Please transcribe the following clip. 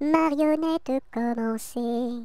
Marionnette marionnettes commencer.